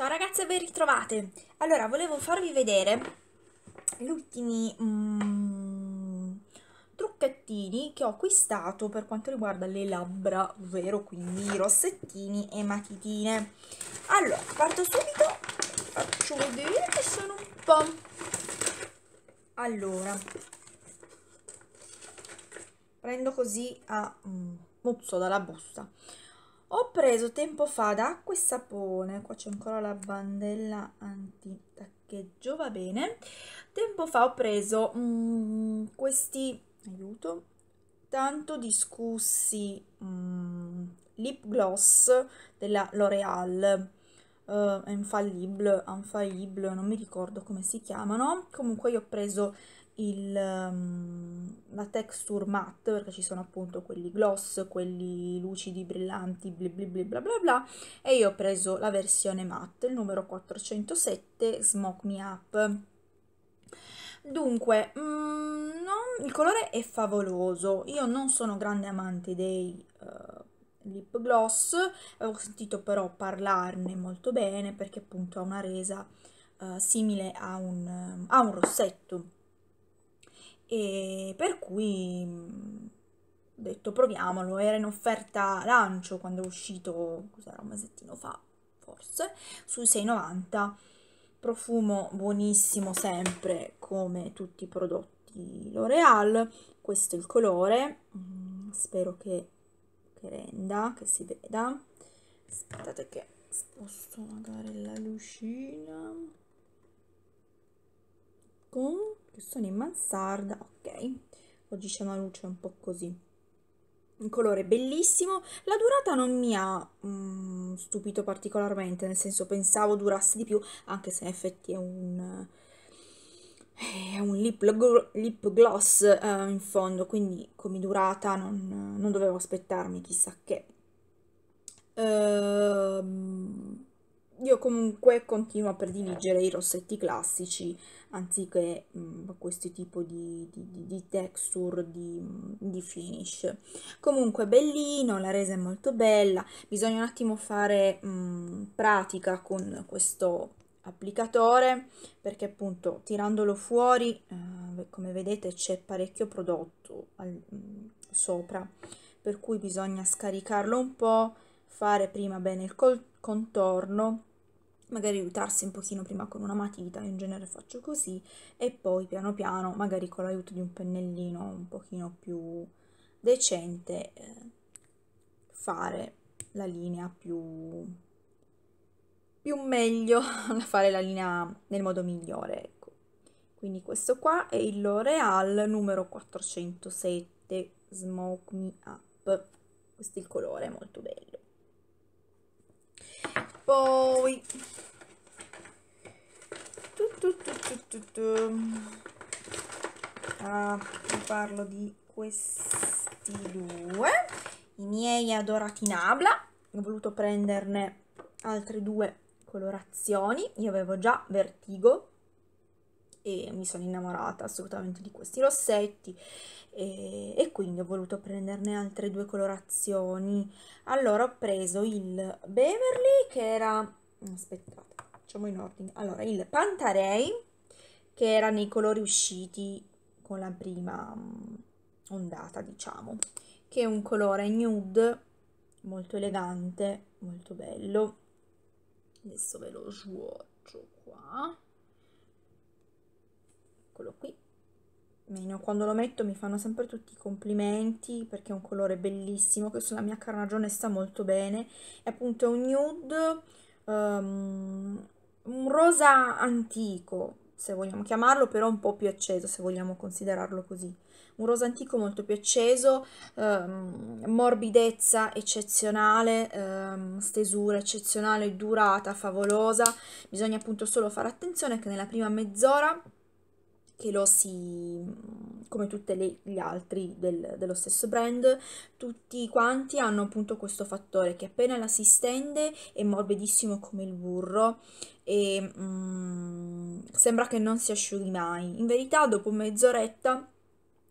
Ciao ragazze, ben ritrovate! Allora, volevo farvi vedere gli ultimi mm, trucchettini che ho acquistato per quanto riguarda le labbra, ovvero quindi rossettini e matitine. Allora, parto subito, faccio vedere che sono un po'... Allora, prendo così a mm, muzzo dalla busta. Ho preso tempo fa da acqua e sapone, qua c'è ancora la bandella anti taccheggio va bene. Tempo fa ho preso mm, questi, aiuto, tanto discussi mm, lip gloss della L'Oreal, uh, eh, Infallible, Unfaillible, non mi ricordo come si chiamano. Comunque io ho preso il, ehm, la texture matte, perché ci sono appunto quelli gloss, quelli lucidi, brillanti, bla bla bla bla bla, e io ho preso la versione matte, il numero 407, Smoke Me Up. Dunque, mh, mm, non, il colore è favoloso, io non sono grande amante dei... Uh, lip gloss, ho sentito però parlarne molto bene perché appunto ha una resa uh, simile a un, um, a un rossetto e per cui ho detto proviamolo, era in offerta lancio quando è uscito, cos'era un mesettino fa forse, sui 6,90, profumo buonissimo sempre come tutti i prodotti L'Oreal, questo è il colore, mm, spero che, che renda, che si veda, aspettate che sposto magari la lucina, con che sono in mansarda, ok, oggi c'è una luce un po' così, un colore bellissimo, la durata non mi ha mm, stupito particolarmente, nel senso pensavo durasse di più, anche se in effetti è un, eh, è un lip, lip gloss uh, in fondo, quindi come durata non, non dovevo aspettarmi chissà che. Ehm... Uh, io comunque continuo a prediligere i rossetti classici anziché mh, mm, questo tipo di, di, di texture, di, mm, di, finish. Comunque bellino, la resa è molto bella, bisogna un attimo fare mh, mm, pratica con questo applicatore perché appunto tirandolo fuori eh, come vedete c'è parecchio prodotto al, mh, sopra per cui bisogna scaricarlo un po' fare prima bene il contorno magari aiutarsi un pochino prima con una matita, in genere faccio così, e poi piano piano, magari con l'aiuto di un pennellino un pochino più decente, eh, fare la linea più, più meglio, fare la linea nel modo migliore, ecco. Quindi questo qua è il L'Oreal numero 407 Smoke Me Up, questo è il colore, molto bello. Poi... Tu, tu, tu, ah, parlo di questi due. I miei adorati nabla Ho voluto prenderne altre due colorazioni. Io avevo già Vertigo e mi sono innamorata assolutamente di questi rossetti e, e, quindi ho voluto prenderne altre due colorazioni. Allora ho preso il Beverly che era, mm, aspettate, facciamo in ordine, allora il Pantarei che era nei colori usciti con la prima mm, ondata diciamo, che è un colore nude molto elegante, molto bello. Adesso ve lo svuoto qua eccolo qui. Meno quando lo metto mi fanno sempre tutti i complimenti perché è un colore bellissimo che sulla mia carnagione sta molto bene. È appunto un nude, um, un rosa antico se vogliamo chiamarlo, però un po' più acceso se vogliamo considerarlo così. Un rosa antico molto più acceso, ehm, morbidezza eccezionale, ehm, stesura eccezionale, durata favolosa. Bisogna appunto solo fare attenzione che nella prima mezz'ora che lo si, mm, come tutti gli altri del, dello stesso brand, tutti quanti hanno appunto questo fattore che appena la si stende è morbidissimo come il burro e mm, sembra che non si asciughi mai. In verità dopo mezz'oretta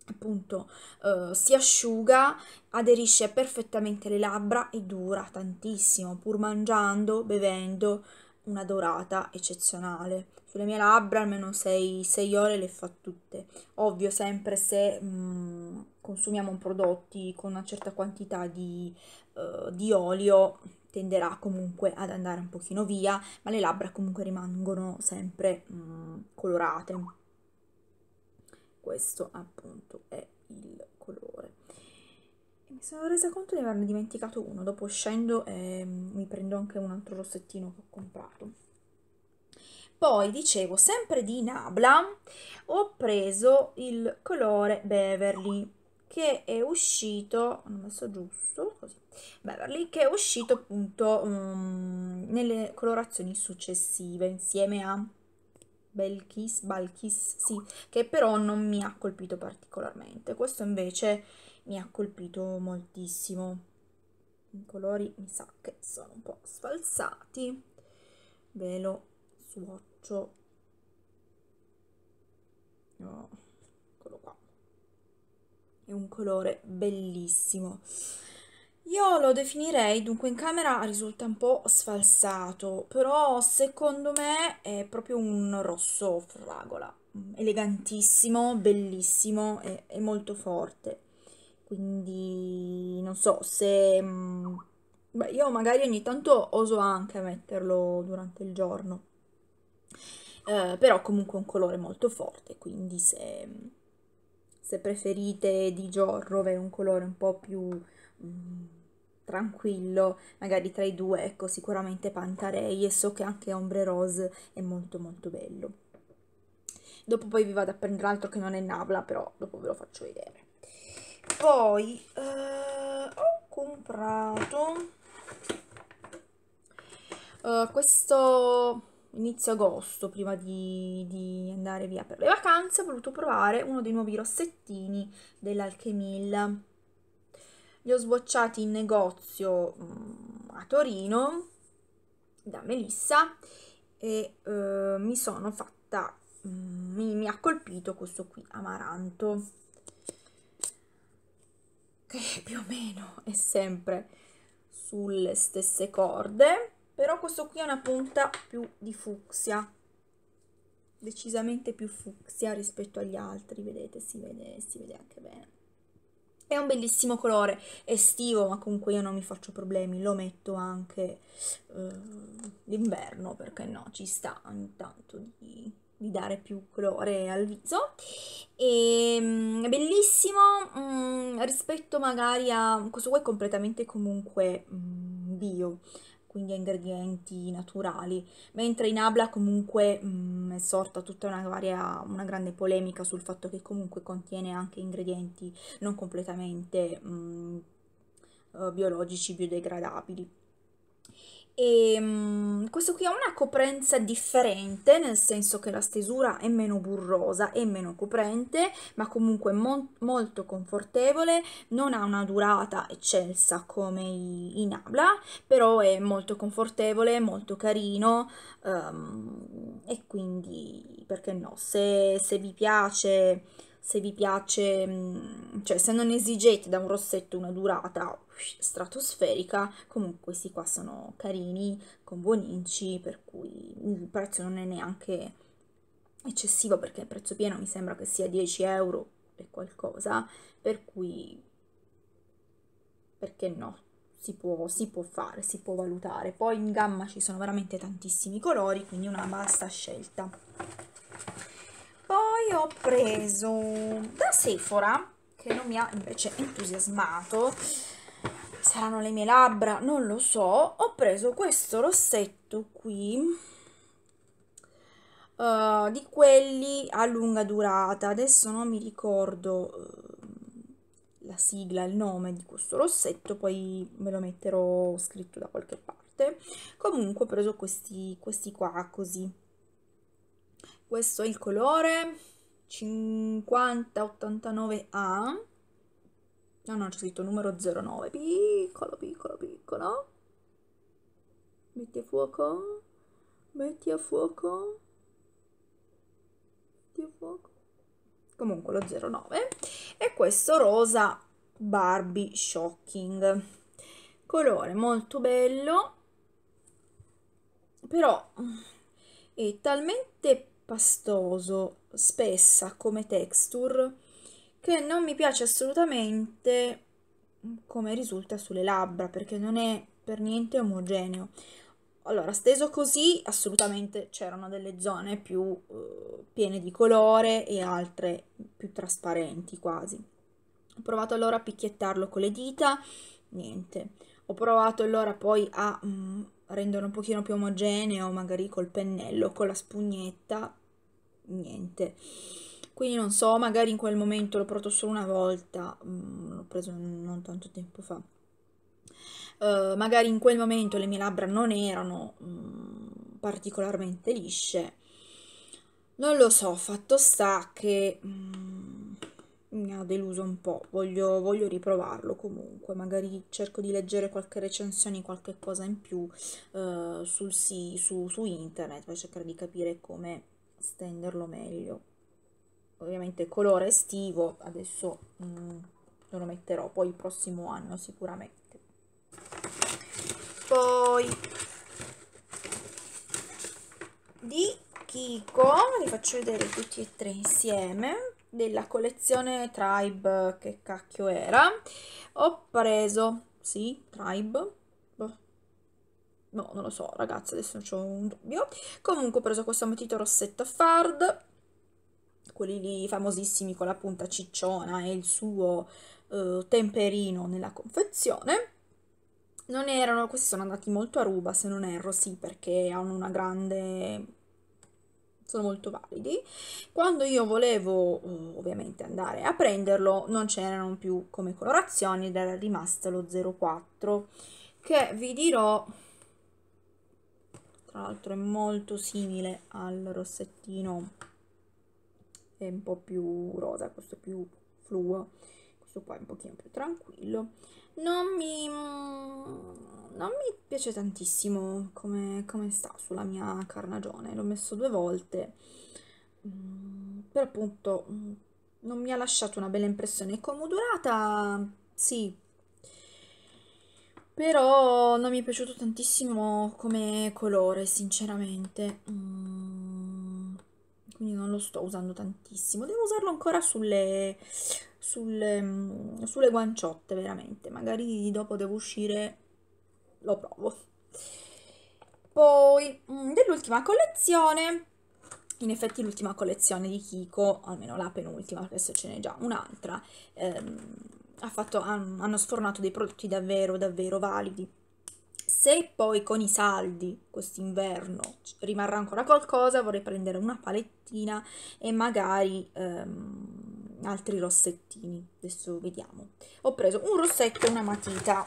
appunto uh, si asciuga, aderisce perfettamente le labbra e dura tantissimo, pur mangiando, bevendo, una dorata eccezionale. Sulle mie labbra almeno 6, ore le fa tutte. Ovvio, sempre se mh, mm, consumiamo prodotti con una certa quantità di, uh, di olio, tenderà comunque ad andare un pochino via, ma le labbra comunque rimangono sempre mh, mm, colorate. Questo appunto è il colore. E mi sono resa conto di averne dimenticato uno, dopo scendo e mm, mi prendo anche un altro rossettino che ho comprato. Poi, dicevo, sempre di Nabla, ho preso il colore Beverly, che è uscito, hanno messo giusto, così, Beverly, che è uscito appunto um, nelle colorazioni successive, insieme a Belkis, Balkis, sì, che però non mi ha colpito particolarmente. Questo invece mi ha colpito moltissimo. I colori mi sa che sono un po' sfalsati. Ve lo swatcho. Oh, eccolo qua. È un colore bellissimo. Io lo definirei, dunque in camera risulta un po' sfalsato, però secondo me è proprio un rosso fragola, elegantissimo, bellissimo e, e molto forte. Quindi non so se... Mm, beh, io magari ogni tanto oso anche metterlo durante il giorno. Eh, però comunque è un colore molto forte, quindi se, se, preferite di giorno avere un colore un po' più mh, mm, tranquillo, magari tra i due, ecco, sicuramente Pantarei e so che anche Ombre Rose è molto molto bello. Dopo poi vi vado a prendere altro che non è Nabla, però dopo ve lo faccio vedere poi eh, ho comprato eh, questo inizio agosto prima di, di, andare via per le vacanze ho voluto provare uno dei nuovi rossettini dell'Alchemil li ho sbocciati in negozio mh, mm, a Torino da Melissa e eh, mi sono fatta mh, mm, mi, mi ha colpito questo qui amaranto che più o meno è sempre sulle stesse corde, però questo qui è una punta più di fucsia, decisamente più fucsia rispetto agli altri, vedete, si vede, si vede anche bene. È un bellissimo colore estivo, ma comunque io non mi faccio problemi, lo metto anche eh, d'inverno, perché no, ci sta ogni tanto di di dare più colore al viso e ehm, bellissimo mm, rispetto magari a questo qua è completamente comunque mm, bio quindi a ingredienti naturali mentre in Abla comunque mm, è sorta tutta una, varia, una grande polemica sul fatto che comunque contiene anche ingredienti non completamente mm, eh, biologici biodegradabili e ehm, questo qui ha una coprenza differente, nel senso che la stesura è meno burrosa e meno coprente, ma comunque mo molto confortevole, non ha una durata eccelsa come in Abla, però è molto confortevole, molto carino um, e quindi perché no, se, se vi piace se vi piace, mm, cioè se non esigete da un rossetto una durata stratosferica, comunque questi qua sono carini, con buoni inci, per cui il prezzo non è neanche eccessivo perché il prezzo pieno mi sembra che sia 10 euro e qualcosa, per cui perché no? Si può, si può, fare, si può valutare. Poi in gamma ci sono veramente tantissimi colori, quindi una vasta scelta poi ho preso da Sephora che non mi ha invece entusiasmato saranno le mie labbra non lo so ho preso questo rossetto qui Uh, di quelli a lunga durata. Adesso non mi ricordo eh, la sigla, il nome di questo rossetto, poi me lo metterò scritto da qualche parte. Comunque ho preso questi, questi qua così questo è il colore 5089A no no c'è scritto numero 09 piccolo piccolo piccolo metti a fuoco metti a fuoco metti a fuoco comunque lo 09 e questo rosa Barbie Shocking colore molto bello però è talmente pastoso, spessa come texture, che non mi piace assolutamente come risulta sulle labbra, perché non è per niente omogeneo. Allora, steso così, assolutamente c'erano delle zone più eh, piene di colore e altre più trasparenti quasi. Ho provato allora a picchiettarlo con le dita, niente. Ho provato allora poi a mh, mm, renderlo un pochino più omogeneo, magari col pennello, con la spugnetta, niente. Quindi non so, magari in quel momento l'ho provato solo una volta, mm, l'ho preso non tanto tempo fa. Uh, magari in quel momento le mie labbra non erano mh, mm, particolarmente lisce. Non lo so, fatto sta che mh, mm, mi ha deluso un po', voglio, voglio, riprovarlo comunque, magari cerco di leggere qualche recensione, qualche cosa in più uh, sul, sì, su, su internet per cercare di capire come stenderlo meglio ovviamente colore estivo adesso mh, mm, lo metterò poi il prossimo anno sicuramente poi di Kiko vi faccio vedere tutti e tre insieme della collezione Tribe che cacchio era ho preso sì Tribe No, non lo so, ragazzi, adesso non c'ho un dubbio. Comunque ho preso questo matito rossetto Fard, quelli lì famosissimi con la punta cicciona e il suo eh, temperino nella confezione. Non erano, questi sono andati molto a ruba, se non erro, sì, perché hanno una grande sono molto validi. Quando io volevo eh, ovviamente andare a prenderlo non c'erano più come colorazioni ed era rimasto lo 04 che vi dirò tra l'altro è molto simile al rossettino è un po' più rosa, questo è più fluo, questo qua è un pochino più tranquillo. Non mi, non mi piace tantissimo come, come sta sulla mia carnagione, l'ho messo due volte, mm, per appunto mm, non mi ha lasciato una bella impressione. Come durata, sì, però non mi è piaciuto tantissimo come colore sinceramente mm, quindi non lo sto usando tantissimo devo usarlo ancora sulle, sulle, mm, sulle guanciotte veramente magari dopo devo uscire lo provo poi mm, dell'ultima collezione in effetti l'ultima collezione di Kiko almeno la penultima perché ce n'è già un'altra ehm, ha fatto, hanno sfornato dei prodotti davvero, davvero validi. Se poi con i saldi quest'inverno rimarrà ancora qualcosa, vorrei prendere una palettina e magari ehm, altri rossettini. Adesso vediamo. Ho preso un rossetto e una matita.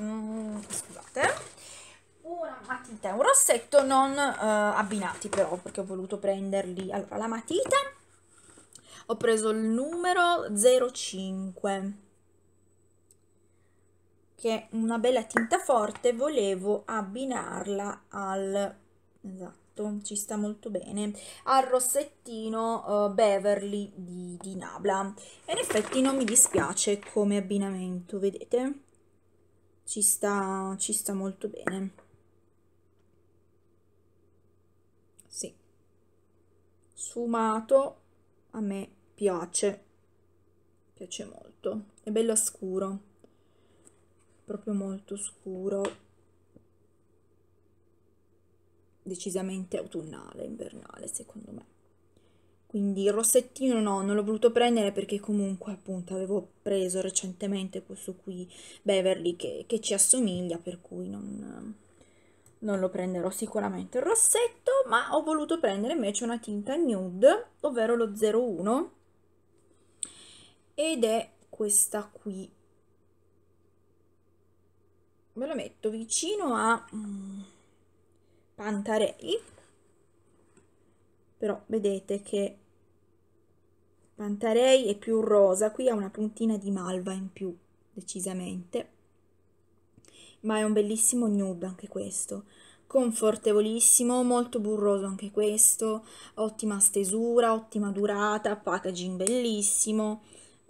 Mm, scusate. Una matita e un rossetto non eh, abbinati però, perché ho voluto prenderli. Allora, la matita ho preso il numero 05 che è una bella tinta forte, volevo abbinarla al... esatto, ci sta molto bene, al rossettino uh, Beverly di, di Nabla. E in effetti non mi dispiace come abbinamento, vedete? Ci sta, ci sta molto bene. Sì. Sfumato a me piace, piace molto. È bello scuro proprio molto scuro, decisamente autunnale, invernale secondo me. Quindi il rossettino no, non l'ho voluto prendere perché comunque appunto avevo preso recentemente questo qui Beverly che, che ci assomiglia, per cui non, non lo prenderò sicuramente il rossetto, ma ho voluto prendere invece una tinta nude, ovvero lo 01, ed è questa qui ve lo metto vicino a mm, Pantarei però vedete che Pantarei è più rosa qui ha una puntina di malva in più decisamente ma è un bellissimo nude anche questo confortevolissimo, molto burroso anche questo, ottima stesura, ottima durata, packaging bellissimo,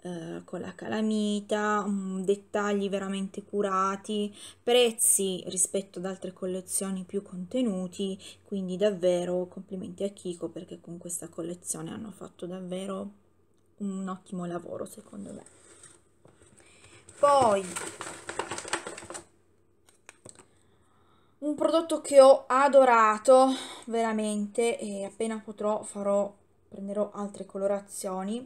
eh, con la calamita, mm, dettagli veramente curati, prezzi rispetto ad altre collezioni più contenuti, quindi davvero complimenti a Kiko perché con questa collezione hanno fatto davvero un ottimo lavoro secondo me. Poi un prodotto che ho adorato veramente e appena potrò farò prenderò altre colorazioni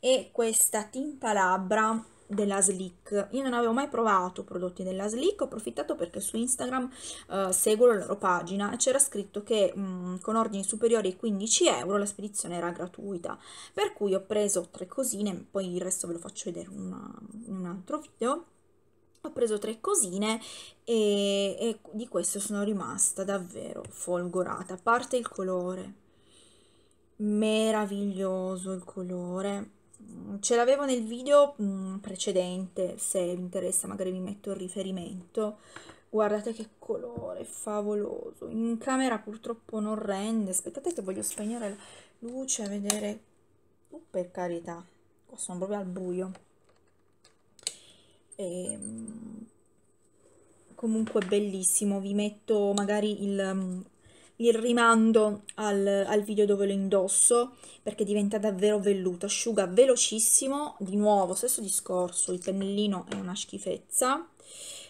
e questa tinta labbra della Sleek Io non avevo mai provato prodotti della Sleek ho approfittato perché su Instagram eh, seguo la loro pagina e c'era scritto che mh, mm, con ordini superiori ai 15 euro la spedizione era gratuita, per cui ho preso tre cosine, poi il resto ve lo faccio vedere una, in un altro video. Ho preso tre cosine e, e di queste sono rimasta davvero folgorata, a parte il colore meraviglioso il colore mm, ce l'avevo nel video mm, precedente se vi interessa magari vi metto il riferimento guardate che colore favoloso in camera purtroppo non rende aspettate che voglio spegnere la luce vedere uh, per carità qua sono proprio al buio e, ehm, comunque bellissimo vi metto magari il mm, il rimando al, al, video dove lo indosso perché diventa davvero velluto, asciuga velocissimo, di nuovo stesso discorso, il pennellino è una schifezza,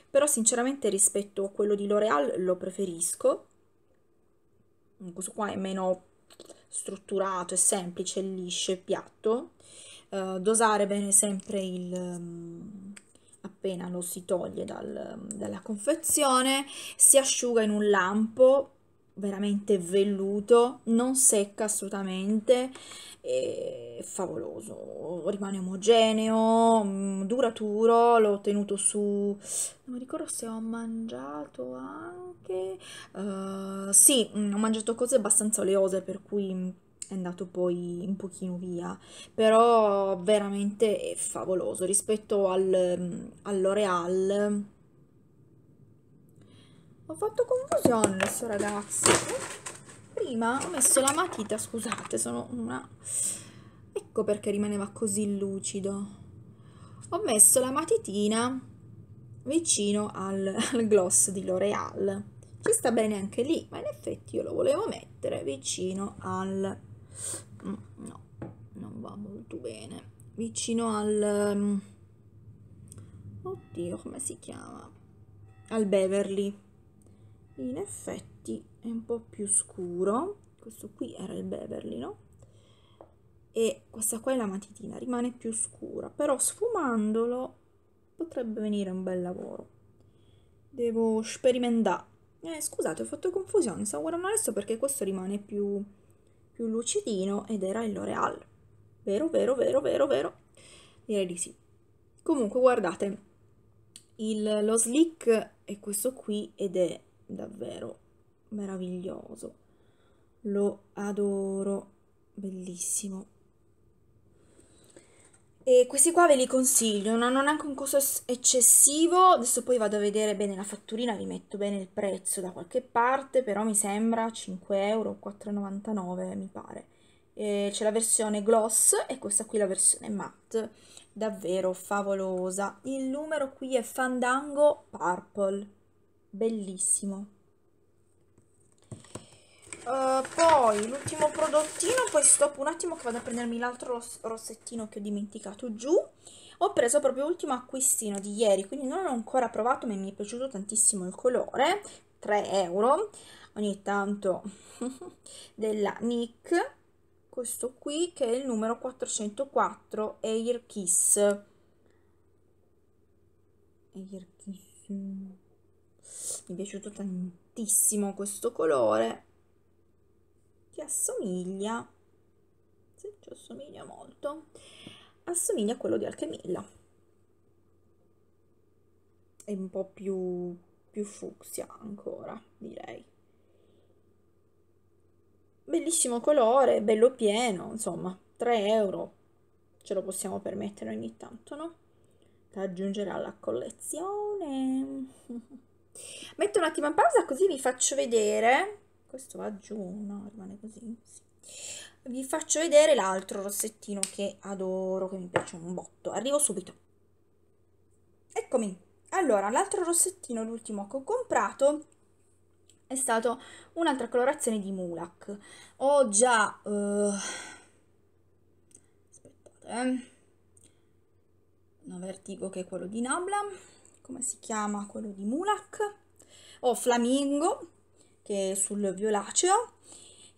però sinceramente rispetto a quello di L'Oreal lo preferisco, questo qua è meno strutturato, è semplice, è liscio, è piatto, uh, dosare bene sempre il... Um, appena lo si toglie dal, dalla confezione, si asciuga in un lampo, veramente velluto, non secca assolutamente, è favoloso, rimane omogeneo, mm, duraturo, l'ho tenuto su, non mi ricordo se ho mangiato anche, uh, sì, mm, ho mangiato cose abbastanza oleose per cui mm, è andato poi un pochino via, però veramente è favoloso rispetto al, L'Oreal, ho fatto confusione adesso ragazzi prima ho messo la matita scusate sono una ecco perché rimaneva così lucido ho messo la matitina vicino al, al gloss di L'Oreal ci sta bene anche lì ma in effetti io lo volevo mettere vicino al mm, no non va molto bene vicino al mm, oddio come si chiama al Beverly in effetti è un po' più scuro questo qui era il Beverly no? e questa qua è la matitina rimane più scura però sfumandolo potrebbe venire un bel lavoro devo sperimentare eh, scusate ho fatto confusione stavo guardando adesso perché questo rimane più, più lucidino ed era il L'Oreal vero vero vero vero vero direi di sì comunque guardate il, lo slick è questo qui ed è davvero meraviglioso. Lo adoro, bellissimo. E questi qua ve li consiglio, non hanno neanche un costo eccessivo, adesso poi vado a vedere bene la fatturina, vi metto bene il prezzo da qualche parte, però mi sembra 5 euro, 4,99 mi pare. C'è la versione gloss e questa qui la versione matte, davvero favolosa. Il numero qui è Fandango Purple bellissimo uh, poi l'ultimo prodottino poi stop un attimo che vado a prendermi l'altro ross rossettino che ho dimenticato giù ho preso proprio l'ultimo acquistino di ieri quindi non l'ho ancora provato ma mi è piaciuto tantissimo il colore 3 euro ogni tanto della NYX questo qui che è il numero 404 Air Kiss Air Kiss mi è piaciuto tantissimo questo colore che assomiglia se ci assomiglia molto assomiglia a quello di Alchemilla è un po' più, più fucsia ancora direi bellissimo colore bello pieno insomma 3 euro ce lo possiamo permettere ogni tanto no? da aggiungere alla collezione Metto un attimo in pausa così vi faccio vedere, questo va giù, no, rimane così, sì. vi faccio vedere l'altro rossettino che adoro, che mi piace un botto, arrivo subito. Eccomi, allora l'altro rossettino, l'ultimo che ho comprato, è stato un'altra colorazione di Mulak. Ho già... Uh... Aspettate, eh. No, vertigo che è quello di Nabla come si chiama quello di Mulak, ho Flamingo, che è sul violaceo,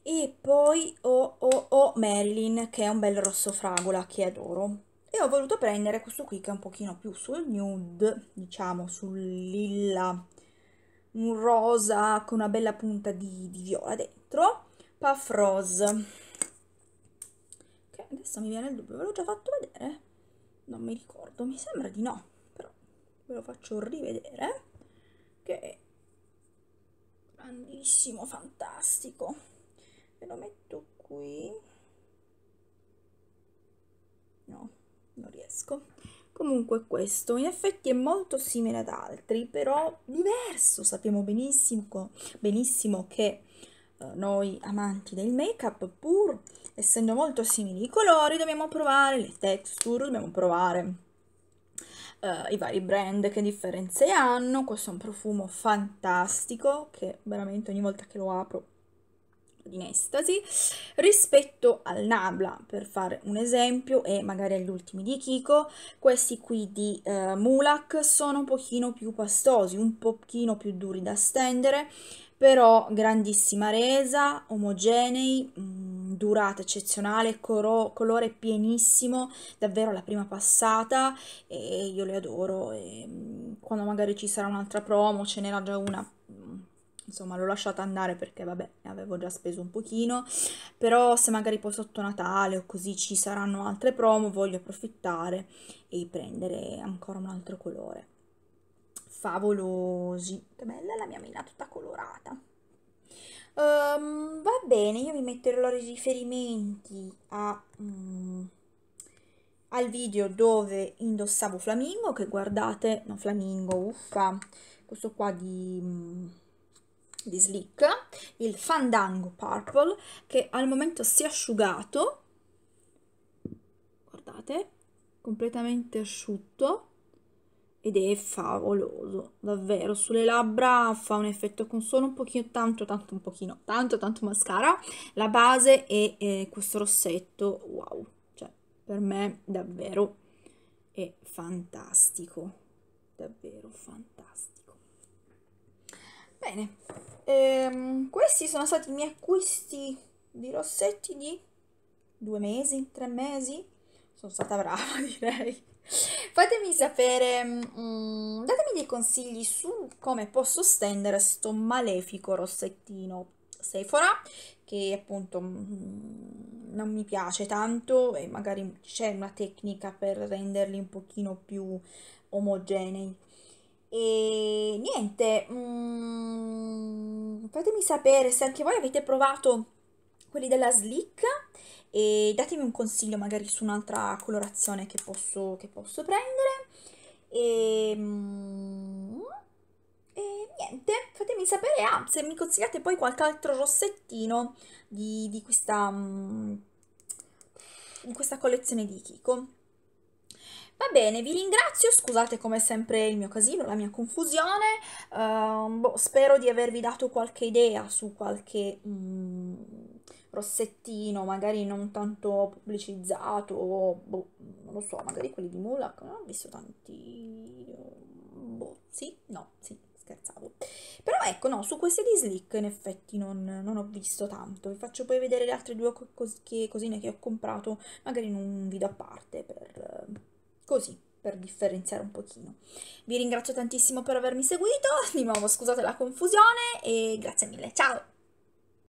e poi ho, ho, ho Merlin, che è un bel rosso fragola, che adoro. E ho voluto prendere questo qui che è un pochino più sul nude, diciamo sul lilla, un rosa con una bella punta di, di viola dentro, Puff Rose. Che adesso mi viene il dubbio, ve l'ho già fatto vedere? Non mi ricordo, mi sembra di no ve lo faccio rivedere, che è grandissimo, fantastico. Ve lo metto qui. No, non riesco. Comunque questo in effetti è molto simile ad altri, però diverso. Sappiamo benissimo, benissimo che eh, noi amanti del make-up, pur essendo molto simili i colori, dobbiamo provare le texture, dobbiamo provare uh, i vari brand, che differenze hanno. Questo è un profumo fantastico che veramente ogni volta che lo apro in estasi rispetto al Nabla per fare un esempio e magari agli ultimi di Kiko questi qui di eh, Mulak sono un pochino più pastosi un pochino più duri da stendere però grandissima resa omogenei mh, mm, durata eccezionale, coro, colore pienissimo, davvero la prima passata e io le adoro. E mm, quando magari ci sarà un'altra promo, ce n'era già una, mm, insomma l'ho lasciata andare perché vabbè avevo già speso un pochino però se magari poi sotto Natale o così ci saranno altre promo voglio approfittare e prendere ancora un altro colore favolosi che bella la mia mina tutta colorata bene, io vi metterò i riferimenti a, mm, al video dove indossavo Flamingo, che guardate, no Flamingo, uffa, questo qua di... Mm, di Slick, il Fandango Purple, che al momento si è asciugato, guardate, completamente asciutto, ed è favoloso, davvero, sulle labbra fa un effetto con solo un pochino, tanto, tanto, un pochino, tanto, tanto mascara, la base è eh, questo rossetto, wow, cioè per me davvero è fantastico, davvero fantastico. Bene, ehm, questi sono stati i miei acquisti di rossetti di due mesi, tre mesi, sono stata brava direi Fatemi sapere, mm, datemi dei consigli su come posso stendere sto malefico rossettino Sephora, che appunto mm, non mi piace tanto e magari c'è una tecnica per renderli un pochino più omogenei. E niente, mm, fatemi sapere se anche voi avete provato quelli della Slick e datemi un consiglio magari su un'altra colorazione che posso, che posso prendere e, ehm, e, niente, fatemi sapere ah, se mi consigliate poi qualche altro rossettino di, di, questa, mm, di questa collezione di Kiko. Va bene, vi ringrazio, scusate come sempre il mio casino, la mia confusione, uh, boh, spero di avervi dato qualche idea su qualche... Um, rossettino, magari non tanto pubblicizzato, boh, non lo so, magari quelli di Mulak, non ho visto tanti, boh, sì, no, sì, scherzavo. Però ecco, no, su queste di Slick in effetti non, non ho visto tanto, vi faccio poi vedere le altre due cos che, cosine che ho comprato, magari in un video a parte, per, così, per differenziare un pochino. Vi ringrazio tantissimo per avermi seguito, di nuovo scusate la confusione e grazie mille, ciao!